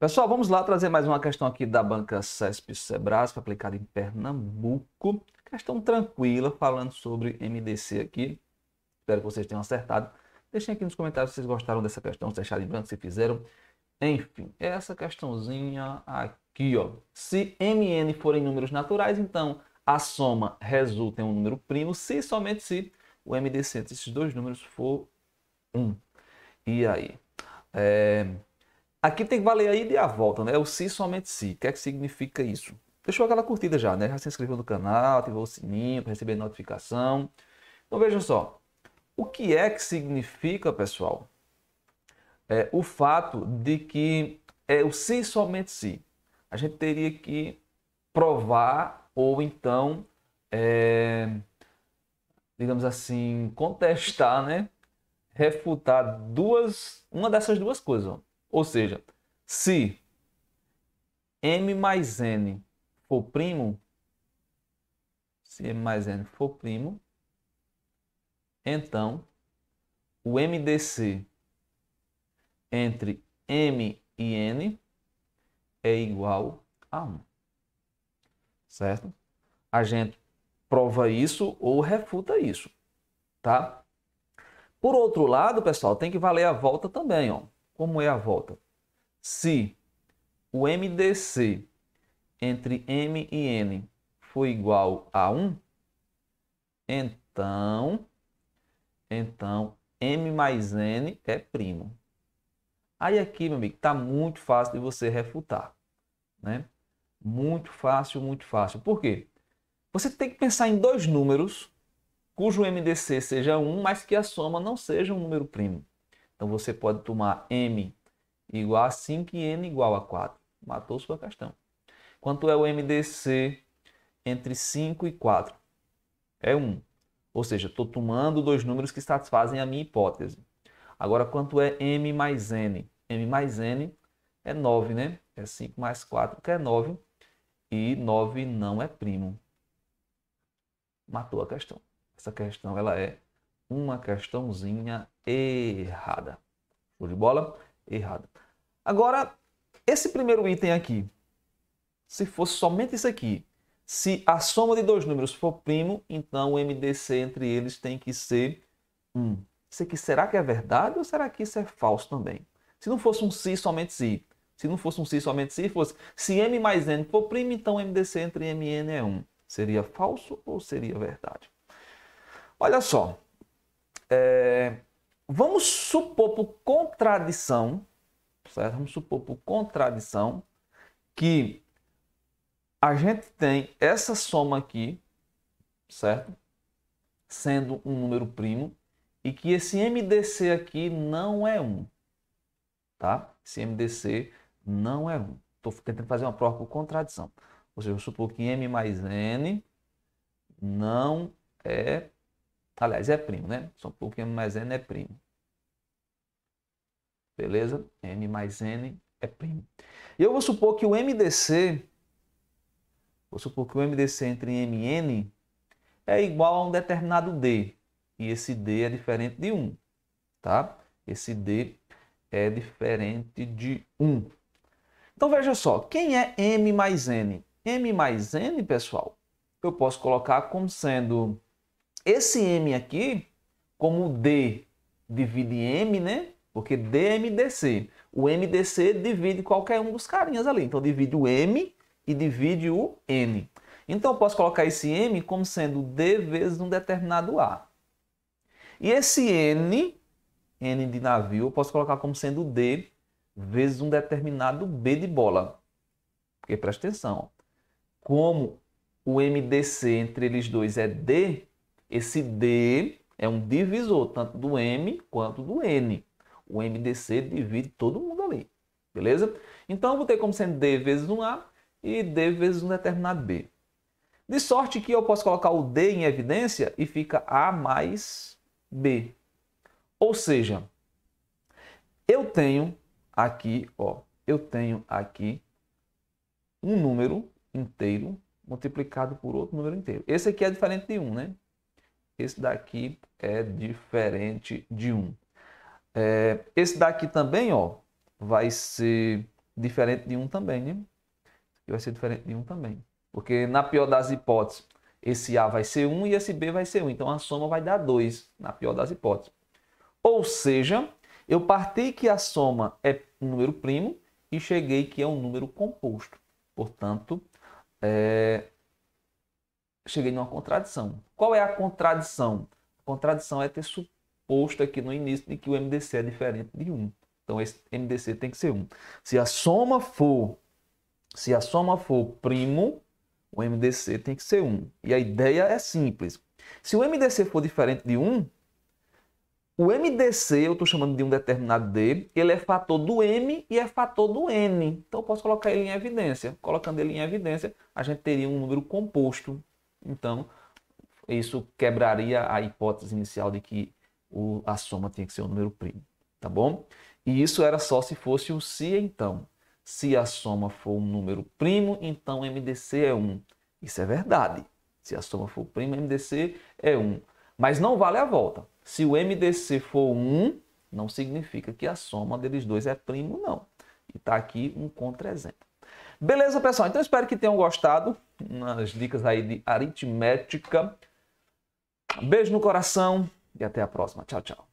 Pessoal, vamos lá trazer mais uma questão aqui da banca CESP Sebrasp, aplicada em Pernambuco. Questão tranquila, falando sobre MDC aqui. Espero que vocês tenham acertado. Deixem aqui nos comentários se vocês gostaram dessa questão, se em branco, se fizeram. Enfim, essa questãozinha aqui, ó. Se MN forem números naturais, então a soma resulta em um número primo, se somente se o MDC entre esses dois números for 1. Um. E aí? É... Aqui tem que valer a ida e a volta, né? É o se somente se. O que é que significa isso? Deixou aquela curtida já, né? Já se inscreveu no canal, ativou o sininho para receber notificação. Então vejam só. O que é que significa, pessoal, é, o fato de que é o se somente se? A gente teria que provar ou então, é, digamos assim, contestar, né? Refutar duas, uma dessas duas coisas. Ó. Ou seja, se m mais n for primo, se m mais n for primo, então o MDC entre m e n é igual a 1. Certo? A gente prova isso ou refuta isso, tá? Por outro lado, pessoal, tem que valer a volta também, ó. Como é a volta? Se o MDC entre M e N for igual a 1, então, então M mais N é primo. Aí aqui, meu amigo, está muito fácil de você refutar. Né? Muito fácil, muito fácil. Por quê? Você tem que pensar em dois números cujo MDC seja 1, mas que a soma não seja um número primo. Então você pode tomar M igual a 5 e N igual a 4. Matou sua questão. Quanto é o MDC entre 5 e 4? É 1. Ou seja, estou tomando dois números que satisfazem a minha hipótese. Agora, quanto é M mais N? M mais N é 9, né? É 5 mais 4, que é 9. E 9 não é primo. Matou a questão. Essa questão ela é uma questãozinha errada. Show de bola? Errada. Agora, esse primeiro item aqui, se fosse somente isso aqui, se a soma de dois números for primo, então o MDC entre eles tem que ser 1. Isso aqui será que é verdade ou será que isso é falso também? Se não fosse um si, somente si. Se não fosse um si, somente si, fosse se M mais N for primo, então o MDC entre M e N é 1. Seria falso ou seria verdade? Olha só, é, vamos supor por contradição, certo? Vamos supor por contradição que a gente tem essa soma aqui, certo? Sendo um número primo e que esse MDC aqui não é 1, tá? Esse MDC não é 1. Estou tentando fazer uma prova por contradição. Ou seja, eu supor que M mais N não é Aliás, é primo, né? São porque M mais N é primo. Beleza? M mais N é primo. E eu vou supor que o MDC, vou supor que o MDC entre m e n é igual a um determinado D. E esse D é diferente de 1, tá? Esse D é diferente de 1. Então veja só, quem é M mais N? M mais N, pessoal, eu posso colocar como sendo esse M aqui, como D divide M, né? Porque DMDC. É o MDC divide qualquer um dos carinhas ali. Então, divide o M e divide o N. Então, eu posso colocar esse M como sendo D vezes um determinado A. E esse N, N de navio, eu posso colocar como sendo D vezes um determinado B de bola. Porque presta atenção, como o MDC entre eles dois é D, esse D é um divisor tanto do M quanto do N. O MDC divide todo mundo ali, beleza? Então, eu vou ter como sendo D vezes um A e D vezes um determinado B. De sorte que eu posso colocar o D em evidência e fica A mais B. Ou seja, eu tenho aqui, ó, eu tenho aqui um número inteiro multiplicado por outro número inteiro. Esse aqui é diferente de 1, um, né? Esse daqui é diferente de 1. É, esse daqui também, ó, vai ser diferente de 1 também, né? Esse vai ser diferente de 1 também. Porque na pior das hipóteses, esse A vai ser 1 e esse B vai ser 1. Então a soma vai dar 2, na pior das hipóteses. Ou seja, eu parti que a soma é um número primo e cheguei que é um número composto. Portanto, é, cheguei numa contradição. Qual é a contradição? A contradição é ter suposto aqui no início de que o MDC é diferente de 1. Então esse MDC tem que ser 1. Se a soma for se a soma for primo, o MDC tem que ser 1. E a ideia é simples. Se o MDC for diferente de 1, o MDC, eu estou chamando de um determinado D, ele é fator do M e é fator do N. Então eu posso colocar ele em evidência. Colocando ele em evidência, a gente teria um número composto. Então, isso quebraria a hipótese inicial de que o, a soma tinha que ser um número primo, tá bom? E isso era só se fosse o se então. Se a soma for um número primo, então MDC é 1. Isso é verdade. Se a soma for primo, MDC é 1. Mas não vale a volta. Se o MDC for 1, não significa que a soma deles dois é primo, não. E está aqui um contra-exemplo. Beleza, pessoal? Então espero que tenham gostado. nas dicas aí de aritmética. Beijo no coração e até a próxima. Tchau, tchau.